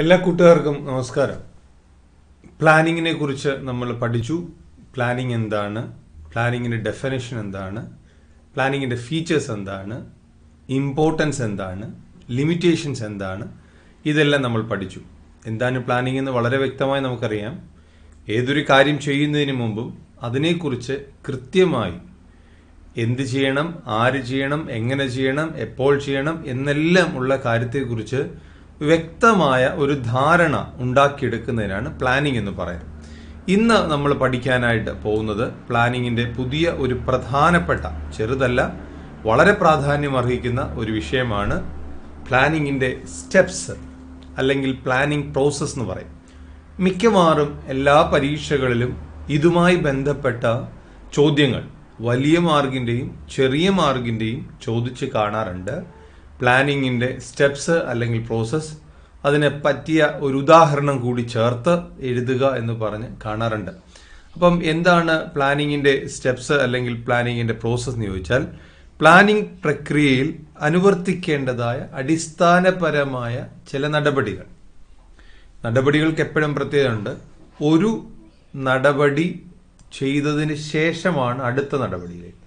എല്ലാ കൂട്ടുകാർക്കും നമസ്കാരം പ്ലാനിങ്ങിനെ കുറിച്ച് നമ്മൾ പഠിച്ചു പ്ലാനിങ് എന്താണ് പ്ലാനിങ്ങിൻ്റെ ഡെഫിനേഷൻ എന്താണ് പ്ലാനിങ്ങിൻ്റെ ഫീച്ചേഴ്സ് എന്താണ് ഇമ്പോർട്ടൻസ് എന്താണ് ലിമിറ്റേഷൻസ് എന്താണ് ഇതെല്ലാം നമ്മൾ പഠിച്ചു എന്താണ് പ്ലാനിങ് എന്ന് വളരെ വ്യക്തമായി നമുക്കറിയാം ഏതൊരു കാര്യം ചെയ്യുന്നതിന് മുമ്പും അതിനെക്കുറിച്ച് കൃത്യമായി എന്ത് ചെയ്യണം ആര് ചെയ്യണം എങ്ങനെ ചെയ്യണം എപ്പോൾ ചെയ്യണം എന്നെല്ലാം ഉള്ള കാര്യത്തെക്കുറിച്ച് വ്യക്തമായ ഒരു ധാരണ ഉണ്ടാക്കിയെടുക്കുന്നതിനാണ് പ്ലാനിംഗ് എന്ന് പറയുന്നത് ഇന്ന് നമ്മൾ പഠിക്കാനായിട്ട് പോകുന്നത് പ്ലാനിങ്ങിൻ്റെ പുതിയ ഒരു പ്രധാനപ്പെട്ട ചെറുതല്ല വളരെ പ്രാധാന്യം അർഹിക്കുന്ന ഒരു വിഷയമാണ് പ്ലാനിങ്ങിൻ്റെ സ്റ്റെപ്സ് അല്ലെങ്കിൽ പ്ലാനിംഗ് പ്രോസസ്സ് എന്ന് പറയും മിക്കവാറും എല്ലാ പരീക്ഷകളിലും ഇതുമായി ബന്ധപ്പെട്ട ചോദ്യങ്ങൾ വലിയ മാർഗിൻ്റെയും ചെറിയ മാർഗിൻ്റെയും ചോദിച്ച് കാണാറുണ്ട് പ്ലാനിങ്ങിൻ്റെ സ്റ്റെപ്സ് അല്ലെങ്കിൽ പ്രോസസ്സ് അതിനെ പറ്റിയ ഒരു ഉദാഹരണം കൂടി ചേർത്ത് എഴുതുക എന്ന് പറഞ്ഞ് കാണാറുണ്ട് അപ്പം എന്താണ് പ്ലാനിങ്ങിൻ്റെ സ്റ്റെപ്സ് അല്ലെങ്കിൽ പ്ലാനിങ്ങിൻ്റെ പ്രോസസ്സ് എന്ന് ചോദിച്ചാൽ പ്ലാനിംഗ് പ്രക്രിയയിൽ അനുവർത്തിക്കേണ്ടതായ അടിസ്ഥാനപരമായ ചില നടപടികൾ നടപടികൾക്ക് എപ്പോഴും പ്രത്യേകതയുണ്ട് ഒരു നടപടി ചെയ്തതിന് ശേഷമാണ് അടുത്ത നടപടിയിലേക്ക്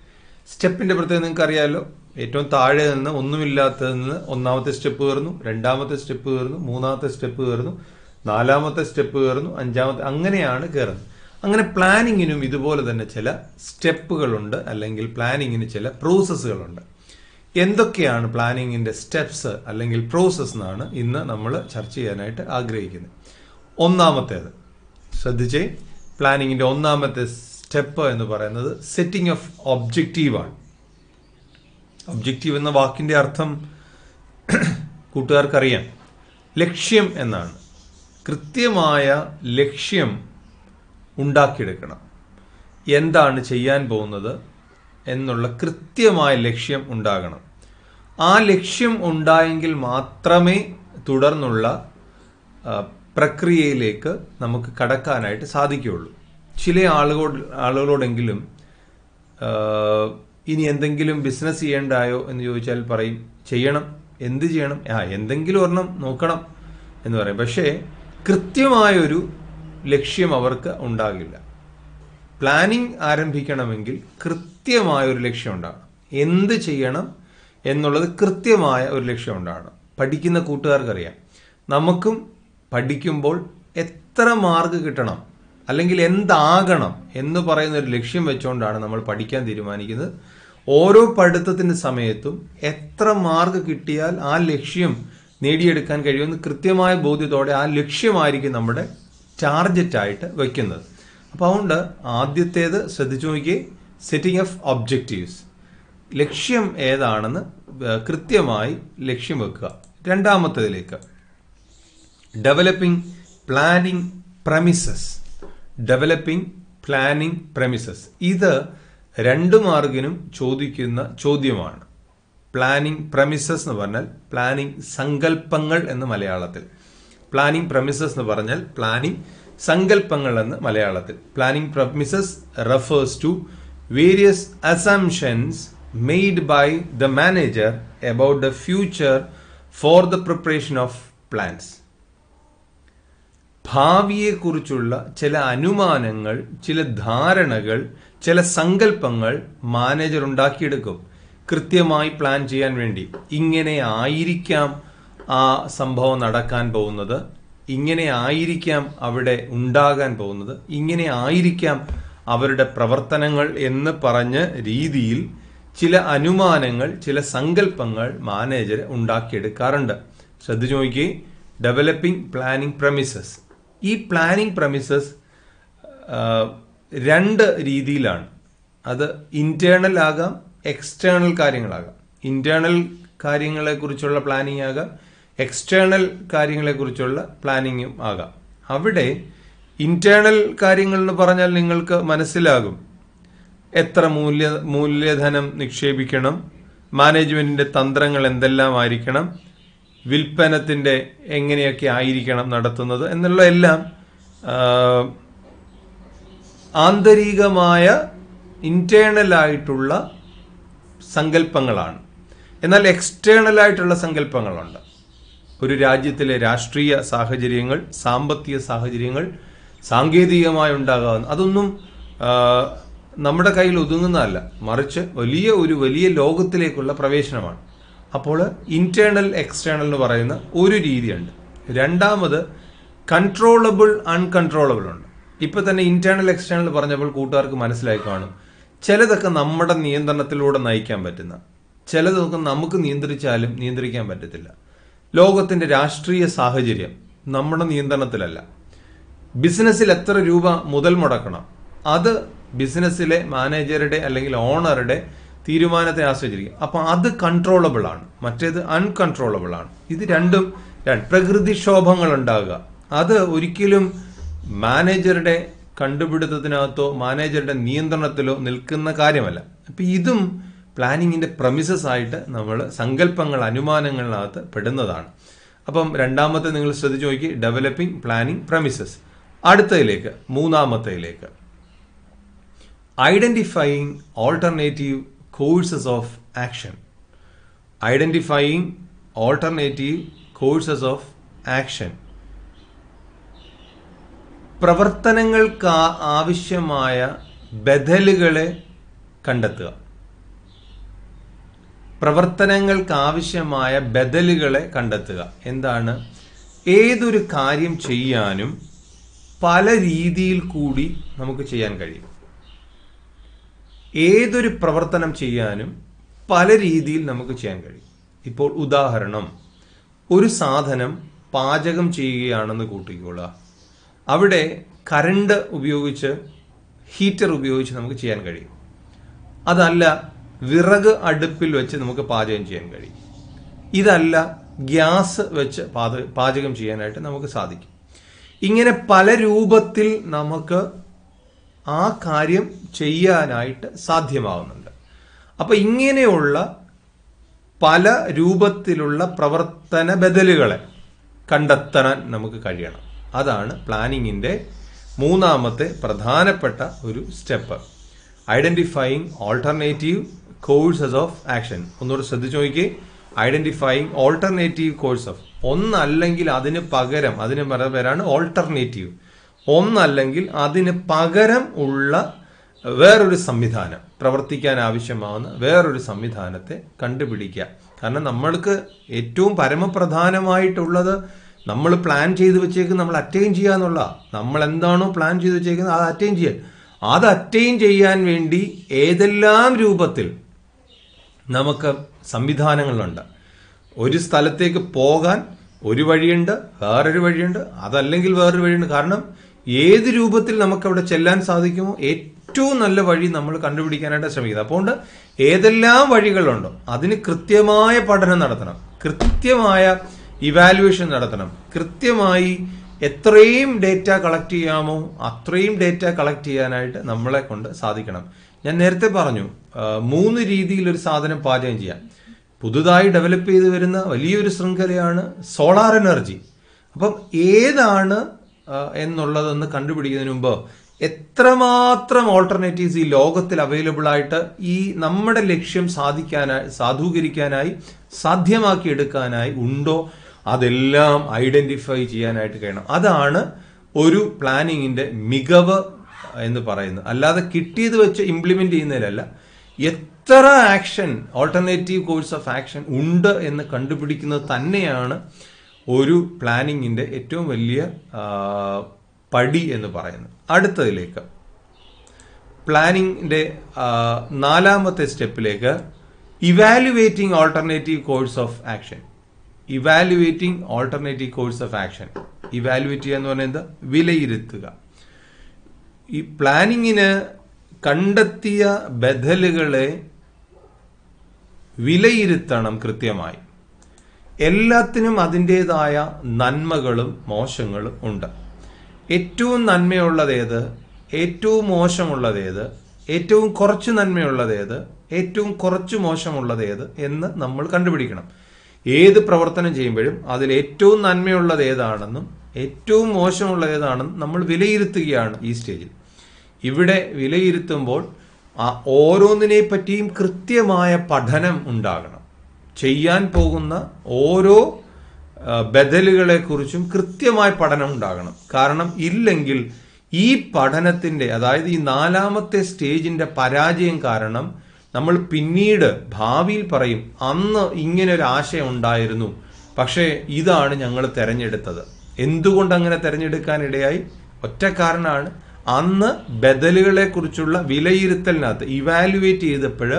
സ്റ്റെപ്പിൻ്റെ പ്രത്യേകത നിങ്ങൾക്കറിയാമല്ലോ ഏറ്റവും താഴെ നിന്ന് ഒന്നുമില്ലാത്തതിൽ നിന്ന് ഒന്നാമത്തെ സ്റ്റെപ്പ് കയറുന്നു രണ്ടാമത്തെ സ്റ്റെപ്പ് കയറുന്നു മൂന്നാമത്തെ സ്റ്റെപ്പ് കയറുന്നു നാലാമത്തെ സ്റ്റെപ്പ് കയറുന്നു അഞ്ചാമത്തെ അങ്ങനെയാണ് കയറുന്നത് അങ്ങനെ പ്ലാനിങ്ങിനും ഇതുപോലെ തന്നെ ചില സ്റ്റെപ്പുകളുണ്ട് അല്ലെങ്കിൽ പ്ലാനിങ്ങിന് ചില പ്രോസസ്സുകളുണ്ട് എന്തൊക്കെയാണ് പ്ലാനിങ്ങിൻ്റെ സ്റ്റെപ്സ് അല്ലെങ്കിൽ പ്രോസസ്സ് എന്നാണ് ഇന്ന് നമ്മൾ ചർച്ച ചെയ്യാനായിട്ട് ആഗ്രഹിക്കുന്നത് ഒന്നാമത്തേത് ശ്രദ്ധിച്ചേ പ്ലാനിങ്ങിൻ്റെ ഒന്നാമത്തെ സ്റ്റെപ്പ് എന്ന് പറയുന്നത് സെറ്റിംഗ് ഓഫ് ഒബ്ജക്റ്റീവാണ് ഒബ്ജക്റ്റീവ് എന്ന വാക്കിൻ്റെ അർത്ഥം കൂട്ടുകാർക്കറിയാം ലക്ഷ്യം എന്നാണ് കൃത്യമായ ലക്ഷ്യം ഉണ്ടാക്കിയെടുക്കണം എന്താണ് ചെയ്യാൻ പോകുന്നത് എന്നുള്ള കൃത്യമായ ലക്ഷ്യം ഉണ്ടാകണം ആ ലക്ഷ്യം ഉണ്ടായെങ്കിൽ മാത്രമേ തുടർന്നുള്ള പ്രക്രിയയിലേക്ക് നമുക്ക് കടക്കാനായിട്ട് സാധിക്കുകയുള്ളൂ ചില ആളുകൾ ആളുകളോടെങ്കിലും ഇനി എന്തെങ്കിലും ബിസിനസ് ചെയ്യേണ്ടായോ എന്ന് ചോദിച്ചാൽ പറയും ചെയ്യണം എന്ത് ചെയ്യണം ആ എന്തെങ്കിലും ഒരെണ്ണം നോക്കണം എന്ന് പറയും പക്ഷേ കൃത്യമായൊരു ലക്ഷ്യം അവർക്ക് ഉണ്ടാകില്ല പ്ലാനിങ് ആരംഭിക്കണമെങ്കിൽ കൃത്യമായൊരു ലക്ഷ്യം ഉണ്ടാകണം എന്ത് ചെയ്യണം എന്നുള്ളത് കൃത്യമായ ഒരു ലക്ഷ്യം ഉണ്ടാകണം പഠിക്കുന്ന കൂട്ടുകാർക്കറിയാം നമുക്കും പഠിക്കുമ്പോൾ എത്ര മാർക്ക് കിട്ടണം അല്ലെങ്കിൽ എന്താകണം എന്ന് പറയുന്ന ഒരു ലക്ഷ്യം വെച്ചുകൊണ്ടാണ് നമ്മൾ പഠിക്കാൻ തീരുമാനിക്കുന്നത് ഓരോ പഠിത്തത്തിൻ്റെ സമയത്തും എത്ര മാർക്ക് കിട്ടിയാൽ ആ ലക്ഷ്യം നേടിയെടുക്കാൻ കഴിയുമെന്ന് കൃത്യമായ ബോധ്യത്തോടെ ആ ലക്ഷ്യമായിരിക്കും നമ്മുടെ ടാർജറ്റായിട്ട് വയ്ക്കുന്നത് അപ്പോൾ അതുകൊണ്ട് ആദ്യത്തേത് ശ്രദ്ധിച്ചു നോക്കിയേ സെറ്റിംഗ് ഓഫ് ഒബ്ജക്റ്റീവ്സ് ലക്ഷ്യം ഏതാണെന്ന് കൃത്യമായി ലക്ഷ്യം വെക്കുക രണ്ടാമത്തേതിലേക്ക് developing planning premises developing planning premises ഇത് രണ്ട് മാർക്കിനും ചോദിക്കുന്ന ചോദ്യമാണ് പ്ലാനിംഗ് പ്രമിസസ് എന്ന് പറഞ്ഞാൽ പ്ലാനിംഗ് സങ്കല്പങ്ങൾ എന്ന് മലയാളത്തിൽ പ്ലാനിംഗ് പ്രമിസസ് എന്ന് പറഞ്ഞാൽ പ്ലാനിംഗ് സങ്കല്പങ്ങൾ എന്ന് മലയാളത്തിൽ planning premises refers to various assumptions made by the manager about the future for the preparation of plans ഭാവിയെക്കുറിച്ചുള്ള ചില അനുമാനങ്ങൾ ചില ധാരണകൾ ചില സങ്കല്പങ്ങൾ മാനേജർ ഉണ്ടാക്കിയെടുക്കും കൃത്യമായി പ്ലാൻ ചെയ്യാൻ വേണ്ടി ഇങ്ങനെ ആയിരിക്കാം ആ സംഭവം നടക്കാൻ പോകുന്നത് ഇങ്ങനെ ആയിരിക്കാം അവിടെ ഉണ്ടാകാൻ പോകുന്നത് ഇങ്ങനെ ആയിരിക്കാം അവരുടെ പ്രവർത്തനങ്ങൾ എന്ന് പറഞ്ഞ രീതിയിൽ ചില അനുമാനങ്ങൾ ചില സങ്കല്പങ്ങൾ മാനേജർ ഉണ്ടാക്കിയെടുക്കാറുണ്ട് ശ്രദ്ധിച്ചു നോക്കി ഡെവലപ്പിംഗ് പ്ലാനിംഗ് പ്രമിസസ് ഈ പ്ലാനിംഗ് പ്രമിസസ് രണ്ട് രീതിയിലാണ് അത് ഇന്റേണൽ ആകാം എക്സ്റ്റേണൽ കാര്യങ്ങളാകാം ഇന്റേണൽ കാര്യങ്ങളെക്കുറിച്ചുള്ള പ്ലാനിങ് ആകാം എക്സ്റ്റേണൽ കാര്യങ്ങളെക്കുറിച്ചുള്ള പ്ലാനിങ്ങും ആകാം അവിടെ ഇന്റേണൽ കാര്യങ്ങൾ എന്ന് പറഞ്ഞാൽ നിങ്ങൾക്ക് മനസ്സിലാകും എത്ര മൂല്യ മൂല്യധനം നിക്ഷേപിക്കണം മാനേജ്മെൻറ്റിൻ്റെ തന്ത്രങ്ങൾ എന്തെല്ലാം ആയിരിക്കണം വിൽപ്പനത്തിൻ്റെ എങ്ങനെയൊക്കെ ആയിരിക്കണം നടത്തുന്നത് എന്നുള്ള എല്ലാം ആന്തരികമായ ഇൻറ്റേണലായിട്ടുള്ള സങ്കല്പങ്ങളാണ് എന്നാൽ എക്സ്റ്റേണലായിട്ടുള്ള സങ്കല്പങ്ങളുണ്ട് ഒരു രാജ്യത്തിലെ രാഷ്ട്രീയ സാഹചര്യങ്ങൾ സാമ്പത്തിക സാഹചര്യങ്ങൾ സാങ്കേതികമായി ഉണ്ടാകാവുന്ന അതൊന്നും നമ്മുടെ കയ്യിൽ ഒതുങ്ങുന്നതല്ല മറിച്ച് വലിയ ഒരു വലിയ ലോകത്തിലേക്കുള്ള പ്രവേശനമാണ് അപ്പോൾ ഇൻറ്റേണൽ എക്സ്റ്റേണൽ എന്ന് പറയുന്ന ഒരു രീതിയുണ്ട് രണ്ടാമത് കൺട്രോളബിൾ അൺകൺട്രോളബിൾ ഉണ്ട് ഇപ്പൊ തന്നെ ഇന്റേണൽ എക്സ്റ്റേണൽ പറഞ്ഞപ്പോൾ കൂട്ടുകാർക്ക് മനസ്സിലായി കാണും ചിലതൊക്കെ നമ്മുടെ നിയന്ത്രണത്തിലൂടെ നയിക്കാൻ പറ്റുന്ന ചിലതൊക്കെ നമുക്ക് നിയന്ത്രിച്ചാലും നിയന്ത്രിക്കാൻ പറ്റത്തില്ല ലോകത്തിന്റെ രാഷ്ട്രീയ സാഹചര്യം നമ്മുടെ നിയന്ത്രണത്തിലല്ല ബിസിനസ്സിൽ എത്ര രൂപ മുതൽ മുടക്കണം അത് ബിസിനസ്സിലെ മാനേജറുടെ അല്ലെങ്കിൽ ഓണറുടെ തീരുമാനത്തെ ആശ്രയിച്ചിരിക്കും അപ്പോൾ അത് കൺട്രോളബിൾ ആണ് മറ്റേത് അൺകൺട്രോളബിൾ ആണ് ഇത് രണ്ടും പ്രകൃതിക്ഷോഭങ്ങൾ ഉണ്ടാകുക അത് ഒരിക്കലും മാനേജറുടെ കണ്ടുപിടുത്തത്തിനകത്തോ മാനേജറുടെ നിയന്ത്രണത്തിലോ നിൽക്കുന്ന കാര്യമല്ല അപ്പം ഇതും പ്ലാനിങ്ങിൻ്റെ പ്രമിസസ് ആയിട്ട് നമ്മൾ സങ്കല്പങ്ങൾ അനുമാനങ്ങളിനകത്ത് പെടുന്നതാണ് അപ്പം രണ്ടാമത്തെ നിങ്ങൾ ശ്രദ്ധിച്ചു നോക്കി ഡെവലപ്പിംഗ് പ്ലാനിങ് പ്രമിസസ് അടുത്തതിലേക്ക് മൂന്നാമത്തേലേക്ക് identifying alternative courses of action identifying alternative courses of action പ്രവർത്തനങ്ങൾക്ക് ആവശ്യമായ ബദലുകളെ കണ്ടെത്തുക പ്രവർത്തനങ്ങൾക്ക് ആവശ്യമായ ബദലുകളെ കണ്ടെത്തുക എന്താണ് ഏതൊരു കാര്യം ചെയ്യാനും പല രീതിയിൽ കൂടി നമുക്ക് ചെയ്യാൻ കഴിയും ഏതൊരു പ്രവർത്തനം ചെയ്യാനും പല രീതിയിൽ നമുക്ക് ചെയ്യാൻ കഴിയും ഇപ്പോൾ ഉദാഹരണം ഒരു സാധനം പാചകം ചെയ്യുകയാണെന്ന് കൂട്ടിക്കൊള്ളുക അവിടെ കരണ്ട് ഉപയോഗിച്ച് ഹീറ്റർ ഉപയോഗിച്ച് നമുക്ക് ചെയ്യാൻ കഴിയും അതല്ല വിറക് അടുപ്പിൽ വെച്ച് നമുക്ക് പാചകം ചെയ്യാൻ കഴിയും ഇതല്ല ഗ്യാസ് വെച്ച് പാചകം ചെയ്യാനായിട്ട് നമുക്ക് സാധിക്കും ഇങ്ങനെ പല രൂപത്തിൽ നമുക്ക് ആ കാര്യം ചെയ്യാനായിട്ട് സാധ്യമാവുന്നുണ്ട് അപ്പം ഇങ്ങനെയുള്ള പല രൂപത്തിലുള്ള പ്രവർത്തന ബദലുകളെ കണ്ടെത്താൻ നമുക്ക് കഴിയണം അതാണ് പ്ലാനിങ്ങിൻ്റെ മൂന്നാമത്തെ പ്രധാനപ്പെട്ട ഒരു step identifying alternative courses of action ഒന്നുകൂടെ ശ്രദ്ധിച്ചു നോക്കി ഐഡൻറ്റിഫൈയിങ് ഓൾട്ടർനേറ്റീവ് കോഴ്സ് ഓഫ് ഒന്നല്ലെങ്കിൽ അതിന് പകരം അതിന് പേരാണ് ഓൾട്ടർനേറ്റീവ് ഒന്നല്ലെങ്കിൽ അതിന് പകരം ഉള്ള വേറൊരു സംവിധാനം പ്രവർത്തിക്കാൻ ആവശ്യമാവുന്ന വേറൊരു സംവിധാനത്തെ കണ്ടുപിടിക്കുക കാരണം നമ്മൾക്ക് ഏറ്റവും പരമപ്രധാനമായിട്ടുള്ളത് നമ്മൾ പ്ലാൻ ചെയ്ത് വെച്ചേക്കും നമ്മൾ അറ്റൈൻ ചെയ്യുക എന്നുള്ള നമ്മൾ എന്താണോ പ്ലാൻ ചെയ്ത് വെച്ചേക്കുന്നത് അത് അറ്റൈൻ ചെയ്യാൻ അത് അറ്റൈൻ ചെയ്യാൻ വേണ്ടി ഏതെല്ലാം രൂപത്തിൽ നമുക്ക് സംവിധാനങ്ങളുണ്ട് ഒരു സ്ഥലത്തേക്ക് പോകാൻ ഒരു വഴിയുണ്ട് വേറൊരു വഴിയുണ്ട് അതല്ലെങ്കിൽ വേറൊരു വഴിയുണ്ട് കാരണം ഏത് രൂപത്തിൽ നമുക്കവിടെ ചെല്ലാൻ സാധിക്കുമോ ഏറ്റവും നല്ല വഴി നമ്മൾ കണ്ടുപിടിക്കാനായിട്ട് ശ്രമിക്കുന്നത് അപ്പോൾ ഏതെല്ലാം വഴികളുണ്ടോ അതിന് കൃത്യമായ പഠനം നടത്തണം കൃത്യമായ ഇവാലുവേഷൻ നടത്തണം കൃത്യമായി എത്രയും ഡേറ്റ കളക്ട് ചെയ്യാമോ അത്രയും ഡേറ്റ കളക്ട് ചെയ്യാനായിട്ട് നമ്മളെ കൊണ്ട് സാധിക്കണം ഞാൻ നേരത്തെ പറഞ്ഞു മൂന്ന് രീതിയിൽ ഒരു സാധനം പാചകം ചെയ്യാം പുതുതായി ഡെവലപ്പ് ചെയ്തു വരുന്ന വലിയൊരു ശൃംഖലയാണ് സോളാർ എനർജി അപ്പം ഏതാണ് എന്നുള്ളതെന്ന് കണ്ടുപിടിക്കുന്നതിന് മുമ്പ് എത്രമാത്രം ഓൾട്ടർനേറ്റീവ്സ് ഈ ലോകത്തിൽ അവൈലബിൾ ആയിട്ട് ഈ നമ്മുടെ ലക്ഷ്യം സാധിക്കാനായി സാധൂകരിക്കാനായി സാധ്യമാക്കി എടുക്കാനായി ഉണ്ടോ അതെല്ലാം ഐഡന്റിഫൈ ചെയ്യാനായിട്ട് കഴിയണം അതാണ് ഒരു പ്ലാനിങ്ങിന്റെ മികവ് എന്ന് പറയുന്നത് അല്ലാതെ കിട്ടിയത് വെച്ച് ഇംപ്ലിമെന്റ് ചെയ്യുന്നതിലല്ല എത്ര action alternative course of action ഉണ്ട് എന്ന് കണ്ടുപിടിക്കുന്നത് തന്നെയാണ് ഒരു പ്ലാനിങ്ങിന്റെ ഏറ്റവും വലിയ പടി എന്ന് പറയുന്നത് അടുത്തതിലേക്ക് പ്ലാനിങ്ങിന്റെ നാലാമത്തെ സ്റ്റെപ്പിലേക്ക് evaluating alternative course of action evaluating alternative course of action evaluate ചെയ്യുക എന്ന് പറയുന്നത് വിലയിരുത്തുക ഈ പ്ലാനിങ്ങിന് കണ്ടെത്തിയ ബദലുകളെ വിലയിരുത്തണം കൃത്യമായി എല്ലാത്തിനും അതിൻ്റെതായ നന്മകളും മോശങ്ങളും ഉണ്ട് ഏറ്റവും നന്മയുള്ളതേത് ഏറ്റവും മോശമുള്ളതേത് ഏറ്റവും കുറച്ച് നന്മയുള്ളതേത് ഏറ്റവും കുറച്ച് മോശമുള്ളതേത് എന്ന് നമ്മൾ കണ്ടുപിടിക്കണം ഏത് പ്രവർത്തനം ചെയ്യുമ്പോഴും അതിൽ ഏറ്റവും നന്മയുള്ളത് ഏതാണെന്നും ഏറ്റവും മോശമുള്ളത് ഏതാണെന്നും നമ്മൾ വിലയിരുത്തുകയാണ് ഈ സ്റ്റേജിൽ ഇവിടെ വിലയിരുത്തുമ്പോൾ ആ ഓരോന്നിനെ പറ്റിയും കൃത്യമായ പഠനം ഉണ്ടാകണം ചെയ്യാൻ പോകുന്ന ഓരോ ബദലുകളെ കുറിച്ചും കൃത്യമായ പഠനം ഉണ്ടാകണം കാരണം ഇല്ലെങ്കിൽ ഈ പഠനത്തിൻ്റെ അതായത് ഈ നാലാമത്തെ സ്റ്റേജിൻ്റെ പരാജയം കാരണം നമ്മൾ പിന്നീട് ഭാവിയിൽ പറയും അന്ന് ഇങ്ങനെ ഒരു ആശയം ഉണ്ടായിരുന്നു പക്ഷേ ഇതാണ് ഞങ്ങൾ തിരഞ്ഞെടുത്തത് എന്തുകൊണ്ട് അങ്ങനെ തിരഞ്ഞെടുക്കാനിടയായി ഒറ്റ കാരണമാണ് അന്ന് ബദലുകളെ കുറിച്ചുള്ള വിലയിരുത്തലിനകത്ത് ഇവാലുവേറ്റ് ചെയ്തപ്പോൾ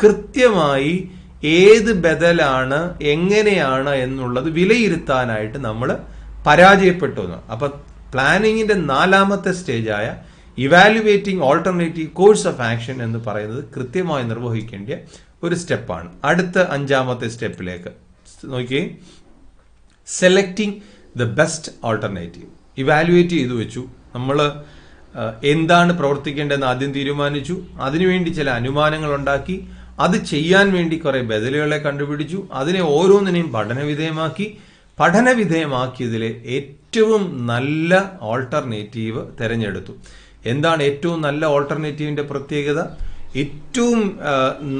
കൃത്യമായി ഏത് ബദലാണ് എങ്ങനെയാണ് എന്നുള്ളത് വിലയിരുത്താനായിട്ട് നമ്മൾ പരാജയപ്പെട്ടു എന്ന് പ്ലാനിങ്ങിന്റെ പ്ലാനിങ്ങിൻ്റെ നാലാമത്തെ സ്റ്റേജായ evaluating alternative course of action എന്ന് പറയുന്നത് കൃത്യമായി നിർവഹിക്കേണ്ട ഒരു സ്റ്റെപ്പാണ് അടുത്ത അഞ്ചാമത്തെ സ്റ്റെപ്പിലേക്ക് നോക്കിയേ selecting the best alternative evaluate ചെയ്തു വെച്ചു നമ്മൾ എന്താണ് പ്രവർത്തിക്കേണ്ടതെന്ന് ആദ്യം തീരുമാനിച്ചു അതിനുവേണ്ടി ചില അനുമാനങ്ങൾ ഉണ്ടാക്കി അത് ചെയ്യാൻ വേണ്ടി കുറേ ബദലുകളെ കണ്ടുപിടിച്ചു അതിനെ ഓരോന്നിനെയും പഠനവിധേയമാക്കി പഠനവിധേയമാക്കിയതിലെ ഏറ്റവും നല്ല ഓൾട്ടർനേറ്റീവ് തിരഞ്ഞെടുത്തു എന്താണ് ഏറ്റവും നല്ല ഓൾട്ടർനേറ്റീവിന്റെ പ്രത്യേകത ഏറ്റവും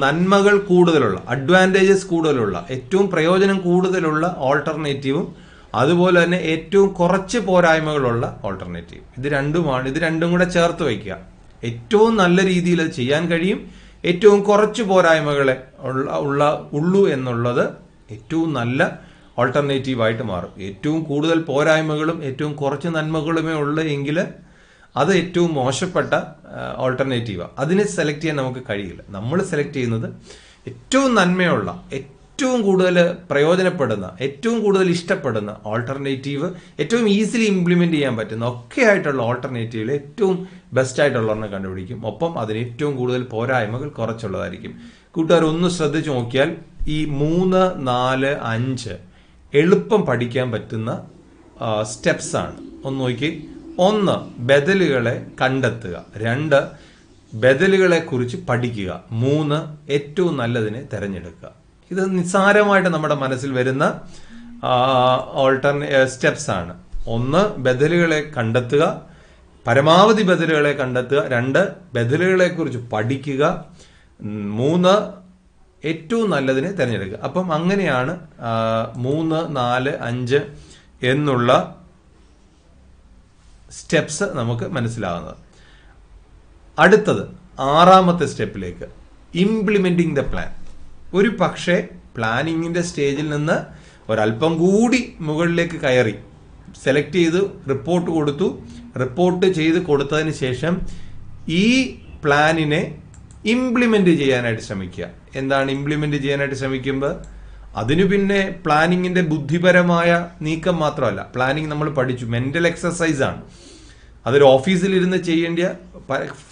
നന്മകൾ കൂടുതലുള്ള അഡ്വാൻറ്റേജസ് കൂടുതലുള്ള ഏറ്റവും പ്രയോജനം കൂടുതലുള്ള ഓൾട്ടർനേറ്റീവും അതുപോലെ തന്നെ ഏറ്റവും കുറച്ച് പോരായ്മകളുള്ള ഓൾട്ടർനേറ്റീവ് ഇത് രണ്ടുമാണ് ഇത് രണ്ടും കൂടെ ചേർത്ത് വയ്ക്കുക ഏറ്റവും നല്ല രീതിയിൽ അത് ചെയ്യാൻ കഴിയും ഏറ്റവും കുറച്ച് പോരായ്മകളെ ഉള്ള ഉള്ള ഉള്ളൂ എന്നുള്ളത് ഏറ്റവും നല്ല ഓൾട്ടർനേറ്റീവായിട്ട് മാറും ഏറ്റവും കൂടുതൽ പോരായ്മകളും ഏറ്റവും കുറച്ച് നന്മകളുമേ ഉള്ളൂ എങ്കിൽ അത് ഏറ്റവും മോശപ്പെട്ട ഓൾട്ടർനേറ്റീവാണ് അതിനെ സെലക്ട് ചെയ്യാൻ നമുക്ക് കഴിയില്ല നമ്മൾ സെലക്ട് ചെയ്യുന്നത് ഏറ്റവും നന്മയുള്ള ഏറ്റവും കൂടുതൽ പ്രയോജനപ്പെടുന്ന ഏറ്റവും കൂടുതൽ ഇഷ്ടപ്പെടുന്ന ഓൾട്ടർനേറ്റീവ് ഏറ്റവും ഈസിലി ഇംപ്ലിമെൻ്റ് ചെയ്യാൻ പറ്റുന്ന ഒക്കെ ആയിട്ടുള്ള ഓൾട്ടർനേറ്റീവിൽ ഏറ്റവും ബെസ്റ്റ് ആയിട്ടുള്ളവരെന്ന് കണ്ടുപിടിക്കും ഒപ്പം അതിന് ഏറ്റവും കൂടുതൽ പോരായ്മകൾ കുറച്ചുള്ളതായിരിക്കും കൂട്ടുകാർ ഒന്ന് ശ്രദ്ധിച്ചു നോക്കിയാൽ ഈ മൂന്ന് നാല് അഞ്ച് എളുപ്പം പഠിക്കാൻ പറ്റുന്ന സ്റ്റെപ്സാണ് ഒന്ന് നോക്കി ഒന്ന് ബദലുകളെ കണ്ടെത്തുക രണ്ട് ബദലുകളെ കുറിച്ച് പഠിക്കുക മൂന്ന് ഏറ്റവും നല്ലതിനെ തിരഞ്ഞെടുക്കുക ഇത് നിസ്സാരമായിട്ട് നമ്മുടെ മനസ്സിൽ വരുന്ന ഓൾട്ടർനേ സ്റ്റെപ്സ് ആണ് ഒന്ന് ബദലുകളെ കണ്ടെത്തുക പരമാവധി ബദലുകളെ കണ്ടെത്തുക രണ്ട് ബദലുകളെ കുറിച്ച് പഠിക്കുക മൂന്ന് ഏറ്റവും നല്ലതിനെ തിരഞ്ഞെടുക്കുക അപ്പം അങ്ങനെയാണ് മൂന്ന് നാല് അഞ്ച് എന്നുള്ള സ്റ്റെപ്സ് നമുക്ക് മനസ്സിലാകുന്നത് അടുത്തത് ആറാമത്തെ സ്റ്റെപ്പിലേക്ക് ഇംപ്ലിമെൻറ്റിംഗ് ദ പ്ലാൻ ഒരു പക്ഷേ പ്ലാനിങ്ങിൻ്റെ സ്റ്റേജിൽ നിന്ന് ഒരല്പം കൂടി മുകളിലേക്ക് കയറി സെലക്ട് ചെയ്ത് റിപ്പോർട്ട് കൊടുത്തു റിപ്പോർട്ട് ചെയ്ത് കൊടുത്തതിന് ശേഷം ഈ പ്ലാനിനെ ഇംപ്ലിമെൻ്റ് ചെയ്യാനായിട്ട് ശ്രമിക്കുക എന്താണ് ഇംപ്ലിമെൻ്റ് ചെയ്യാനായിട്ട് ശ്രമിക്കുമ്പോൾ അതിനു പിന്നെ പ്ലാനിങ്ങിന്റെ ബുദ്ധിപരമായ നീക്കം മാത്രമല്ല പ്ലാനിങ് നമ്മൾ പഠിച്ചു മെന്റൽ എക്സസൈസ് ആണ് അതൊരു ഓഫീസിൽ ഇരുന്ന് ചെയ്യേണ്ട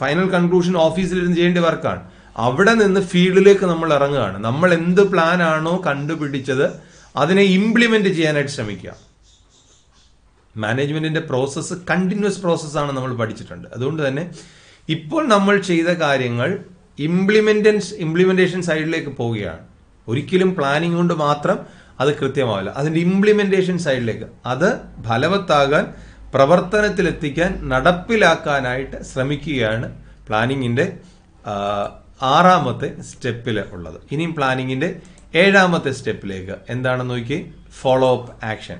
ഫൈനൽ കൺക്ലൂഷൻ ഓഫീസിൽ ഇരുന്ന് ചെയ്യേണ്ട വർക്കാണ് അവിടെ നിന്ന് ഫീൽഡിലേക്ക് നമ്മൾ ഇറങ്ങുകയാണ് നമ്മൾ എന്ത് പ്ലാനാണോ കണ്ടുപിടിച്ചത് അതിനെ ഇംപ്ലിമെന്റ് ചെയ്യാനായിട്ട് ശ്രമിക്കുക മാനേജ്മെന്റിന്റെ പ്രോസസ്സ് കണ്ടിന്യൂസ് പ്രോസസ്സാണ് നമ്മൾ പഠിച്ചിട്ടുണ്ട് അതുകൊണ്ട് തന്നെ ഇപ്പോൾ നമ്മൾ ചെയ്ത കാര്യങ്ങൾ ഇംപ്ലിമെന്റൻസ് ഇംപ്ലിമെന്റേഷൻ സൈഡിലേക്ക് പോവുകയാണ് ഒരിക്കലും പ്ലാനിങ് കൊണ്ട് മാത്രം അത് കൃത്യമാവില്ല അതിൻ്റെ ഇംപ്ലിമെൻറ്റേഷൻ സൈഡിലേക്ക് അത് ഫലവത്താകാൻ പ്രവർത്തനത്തിലെത്തിക്കാൻ നടപ്പിലാക്കാനായിട്ട് ശ്രമിക്കുകയാണ് പ്ലാനിങ്ങിൻ്റെ ആറാമത്തെ സ്റ്റെപ്പിൽ ഉള്ളത് ഇനിയും പ്ലാനിങ്ങിൻ്റെ ഏഴാമത്തെ സ്റ്റെപ്പിലേക്ക് എന്താണെന്ന് നോക്കി follow up action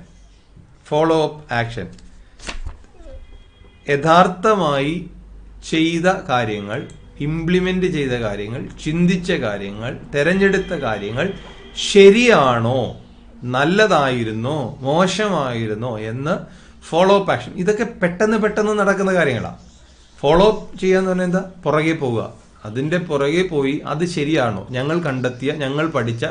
follow up action യഥാർത്ഥമായി ചെയ്ത കാര്യങ്ങൾ ഇംപ്ലിമെൻ്റ് ചെയ്ത കാര്യങ്ങൾ ചിന്തിച്ച കാര്യങ്ങൾ തിരഞ്ഞെടുത്ത കാര്യങ്ങൾ ശരിയാണോ നല്ലതായിരുന്നോ മോശമായിരുന്നോ എന്ന് ഫോളോ അപ്പ് ആക്ഷൻ ഇതൊക്കെ പെട്ടെന്ന് പെട്ടെന്ന് നടക്കുന്ന കാര്യങ്ങളാണ് ഫോളോ അപ്പ് ചെയ്യുക എന്ന് പറഞ്ഞാൽ എന്താ പുറകെ പോവുക അതിൻ്റെ പുറകെ പോയി അത് ശരിയാണോ ഞങ്ങൾ കണ്ടെത്തിയ ഞങ്ങൾ പഠിച്ച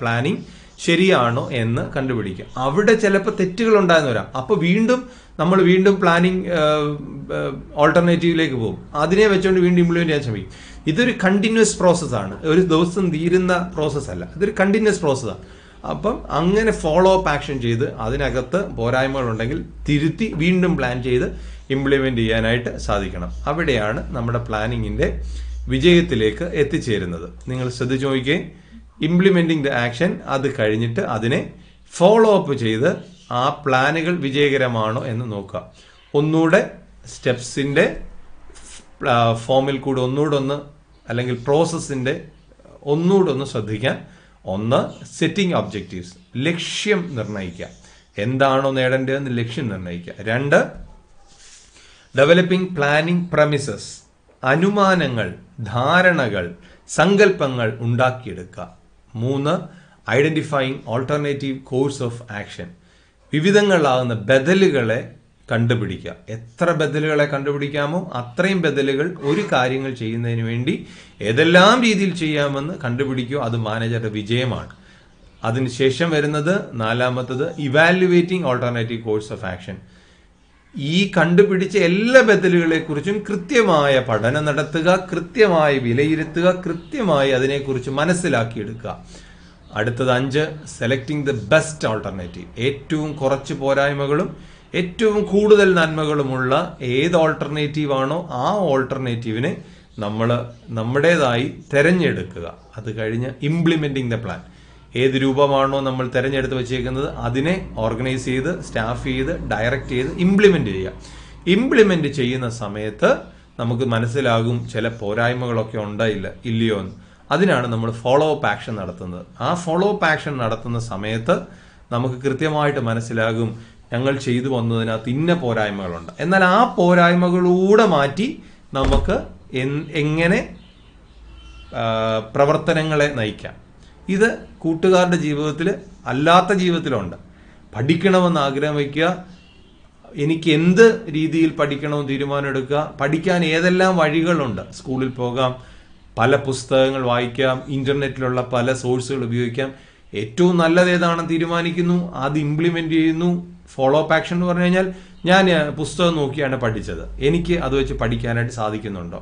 പ്ലാനിങ് ശരിയാണോ എന്ന് കണ്ടുപിടിക്കുക അവിടെ ചിലപ്പോൾ തെറ്റുകൾ ഉണ്ടായെന്ന് വരാം അപ്പോൾ വീണ്ടും നമ്മൾ വീണ്ടും പ്ലാനിങ് ഓൾട്ടർനേറ്റീവിലേക്ക് പോകും അതിനെ വെച്ചുകൊണ്ട് വീണ്ടും ഇംപ്ലിമെൻ്റ് ചെയ്യാൻ ശ്രമിക്കും ഇതൊരു കണ്ടിന്യൂസ് പ്രോസസ്സാണ് ഒരു ദിവസം തീരുന്ന പ്രോസസ്സല്ല ഇതൊരു കണ്ടിന്യൂസ് പ്രോസസ്സാണ് അപ്പം അങ്ങനെ ഫോളോ അപ്പ് ആക്ഷൻ ചെയ്ത് അതിനകത്ത് പോരായ്മകളുണ്ടെങ്കിൽ തിരുത്തി വീണ്ടും പ്ലാൻ ചെയ്ത് ഇംപ്ലിമെൻ്റ് ചെയ്യാനായിട്ട് സാധിക്കണം അവിടെയാണ് നമ്മുടെ പ്ലാനിങ്ങിൻ്റെ വിജയത്തിലേക്ക് എത്തിച്ചേരുന്നത് നിങ്ങൾ ശ്രദ്ധിച്ചു നോക്കിയേ ഇംപ്ലിമെൻറ്റിംഗ് ദ ആക്ഷൻ അത് കഴിഞ്ഞിട്ട് അതിനെ ഫോളോ അപ്പ് ചെയ്ത് ആ പ്ലാനുകൾ വിജയകരമാണോ എന്ന് നോക്കുക ഒന്നുകൂടെ സ്റ്റെപ്സിൻ്റെ ഫോമിൽ കൂടി ഒന്നുകൂടെ ഒന്ന് അല്ലെങ്കിൽ പ്രോസസ്സിൻ്റെ ഒന്നുകൂടെ ഒന്ന് ശ്രദ്ധിക്കാൻ ഒന്ന് സെറ്റിംഗ് ഒബ്ജക്റ്റീവ്സ് ലക്ഷ്യം നിർണ്ണയിക്കുക എന്താണോ നേടേണ്ടതെന്ന് ലക്ഷ്യം നിർണ്ണയിക്കുക രണ്ട് ഡെവലപ്പിംഗ് പ്ലാനിംഗ് പ്രമിസസ് അനുമാനങ്ങൾ ധാരണകൾ സങ്കല്പങ്ങൾ ഉണ്ടാക്കിയെടുക്കുക മൂന്ന് identifying alternative course of action വിവിധങ്ങളാകുന്ന ബദലുകളെ കണ്ടുപിടിക്കുക എത്ര ബദലുകളെ കണ്ടുപിടിക്കാമോ അത്രയും ബദലുകൾ ഒരു കാര്യങ്ങൾ ചെയ്യുന്നതിന് വേണ്ടി ഏതെല്ലാം രീതിയിൽ ചെയ്യാമെന്ന് കണ്ടുപിടിക്കുക അത് മാനേജറുടെ വിജയമാണ് അതിനുശേഷം വരുന്നത് നാലാമത്തത് evaluating alternative course of action ഈ കണ്ടുപിടിച്ച എല്ലാ കുറിച്ചും കൃത്യമായ പഠനം നടത്തുക കൃത്യമായി വിലയിരുത്തുക കൃത്യമായി അതിനെക്കുറിച്ച് മനസ്സിലാക്കിയെടുക്കുക അടുത്തത് അഞ്ച് സെലക്ടിങ് ദ ബെസ്റ്റ് ആൾട്ടർനേറ്റീവ് ഏറ്റവും കുറച്ച് പോരായ്മകളും ഏറ്റവും കൂടുതൽ നന്മകളുമുള്ള ഏത് ഓൾട്ടർനേറ്റീവ് ആണോ ആ ഓൾട്ടർനേറ്റീവിനെ നമ്മൾ നമ്മുടേതായി തിരഞ്ഞെടുക്കുക അത് കഴിഞ്ഞ് ഇംപ്ലിമെൻറ്റിംഗ് ദ പ്ലാൻ ഏത് രൂപമാണോ നമ്മൾ തിരഞ്ഞെടുത്ത് വെച്ചേക്കുന്നത് അതിനെ ഓർഗനൈസ് ചെയ്ത് സ്റ്റാഫ് ചെയ്ത് ഡയറക്റ്റ് ചെയ്ത് ഇംപ്ലിമെൻ്റ് ചെയ്യുക ഇംപ്ലിമെൻ്റ് ചെയ്യുന്ന സമയത്ത് നമുക്ക് മനസ്സിലാകും ചില പോരായ്മകളൊക്കെ ഉണ്ടായില്ല ഇല്ലയോ എന്ന് അതിനാണ് നമ്മൾ ഫോളോ അപ്പ് ആക്ഷൻ നടത്തുന്നത് ആ ഫോളോ അപ്പ് ആക്ഷൻ നടത്തുന്ന സമയത്ത് നമുക്ക് കൃത്യമായിട്ട് മനസ്സിലാകും ഞങ്ങൾ ചെയ്തു വന്നതിനകത്ത് ഇന്ന പോരായ്മകളുണ്ട് എന്നാൽ ആ പോരായ്മകളൂടെ മാറ്റി നമുക്ക് എങ്ങനെ പ്രവർത്തനങ്ങളെ നയിക്കാം ഇത് കൂട്ടുകാരുടെ ജീവിതത്തിൽ അല്ലാത്ത ജീവിതത്തിലുണ്ട് പഠിക്കണമെന്ന് ആഗ്രഹം വയ്ക്കുക എനിക്ക് എന്ത് രീതിയിൽ പഠിക്കണമെന്ന് തീരുമാനമെടുക്കുക പഠിക്കാൻ ഏതെല്ലാം വഴികളുണ്ട് സ്കൂളിൽ പോകാം പല പുസ്തകങ്ങൾ വായിക്കാം ഇൻ്റർനെറ്റിലുള്ള പല സോഴ്സുകൾ ഉപയോഗിക്കാം ഏറ്റവും നല്ലത് ഏതാണെന്ന് തീരുമാനിക്കുന്നു അത് ഇംപ്ലിമെൻ്റ് ചെയ്യുന്നു ഫോളോ അപ്പ് ആക്ഷൻ എന്ന് പറഞ്ഞു കഴിഞ്ഞാൽ ഞാൻ പുസ്തകം നോക്കിയാണ് പഠിച്ചത് എനിക്ക് അത് വെച്ച് പഠിക്കാനായിട്ട് സാധിക്കുന്നുണ്ടോ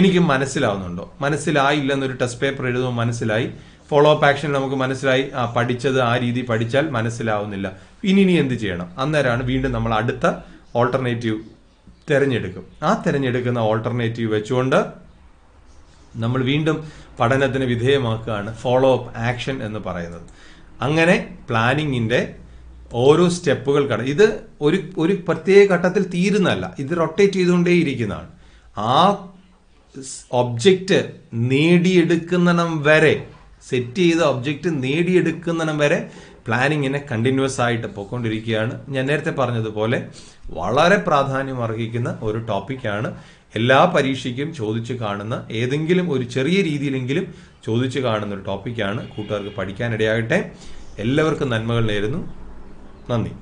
എനിക്ക് മനസ്സിലാവുന്നുണ്ടോ മനസ്സിലായില്ല എന്നൊരു ടെസ്റ്റ് പേപ്പർ എഴുതുമ്പോൾ മനസ്സിലായി ഫോളോ അപ്പ് ആക്ഷൻ നമുക്ക് മനസ്സിലായി ആ പഠിച്ചത് ആ രീതി പഠിച്ചാൽ മനസ്സിലാവുന്നില്ല ഇനി ഇനി എന്ത് ചെയ്യണം അന്നേരമാണ് വീണ്ടും നമ്മൾ അടുത്ത ഓൾട്ടർനേറ്റീവ് തിരഞ്ഞെടുക്കും ആ തിരഞ്ഞെടുക്കുന്ന ഓൾട്ടർനേറ്റീവ് വെച്ചുകൊണ്ട് നമ്മൾ വീണ്ടും പഠനത്തിന് വിധേയമാക്കുകയാണ് ഫോളോ അപ്പ് ആക്ഷൻ എന്ന് പറയുന്നത് അങ്ങനെ പ്ലാനിങ്ങിൻ്റെ ഓരോ സ്റ്റെപ്പുകൾ കട ഇത് ഒരു ഒരു പ്രത്യേക ഘട്ടത്തിൽ തീരുന്നല്ല ഇത് റൊട്ടേറ്റ് ചെയ്തുകൊണ്ടേയിരിക്കുന്നതാണ് ആ ഒബ്ജക്റ്റ് നേടിയെടുക്കുന്നണം വരെ സെറ്റ് ചെയ്ത ഒബ്ജക്റ്റ് നേടിയെടുക്കുന്നതിനം വരെ പ്ലാനിങ്ങിനെ കണ്ടിന്യൂസ് ആയിട്ട് പോയിക്കൊണ്ടിരിക്കുകയാണ് ഞാൻ നേരത്തെ പറഞ്ഞതുപോലെ വളരെ പ്രാധാന്യം അർഹിക്കുന്ന ഒരു ടോപ്പിക്കാണ് എല്ലാ പരീക്ഷയ്ക്കും ചോദിച്ചു കാണുന്ന ഏതെങ്കിലും ഒരു ചെറിയ രീതിയിലെങ്കിലും ചോദിച്ചു കാണുന്ന ഒരു ടോപ്പിക്കാണ് കൂട്ടുകാർക്ക് പഠിക്കാനിടയാകട്ടെ എല്ലാവർക്കും നന്മകൾ നേരുന്നു നന്ദി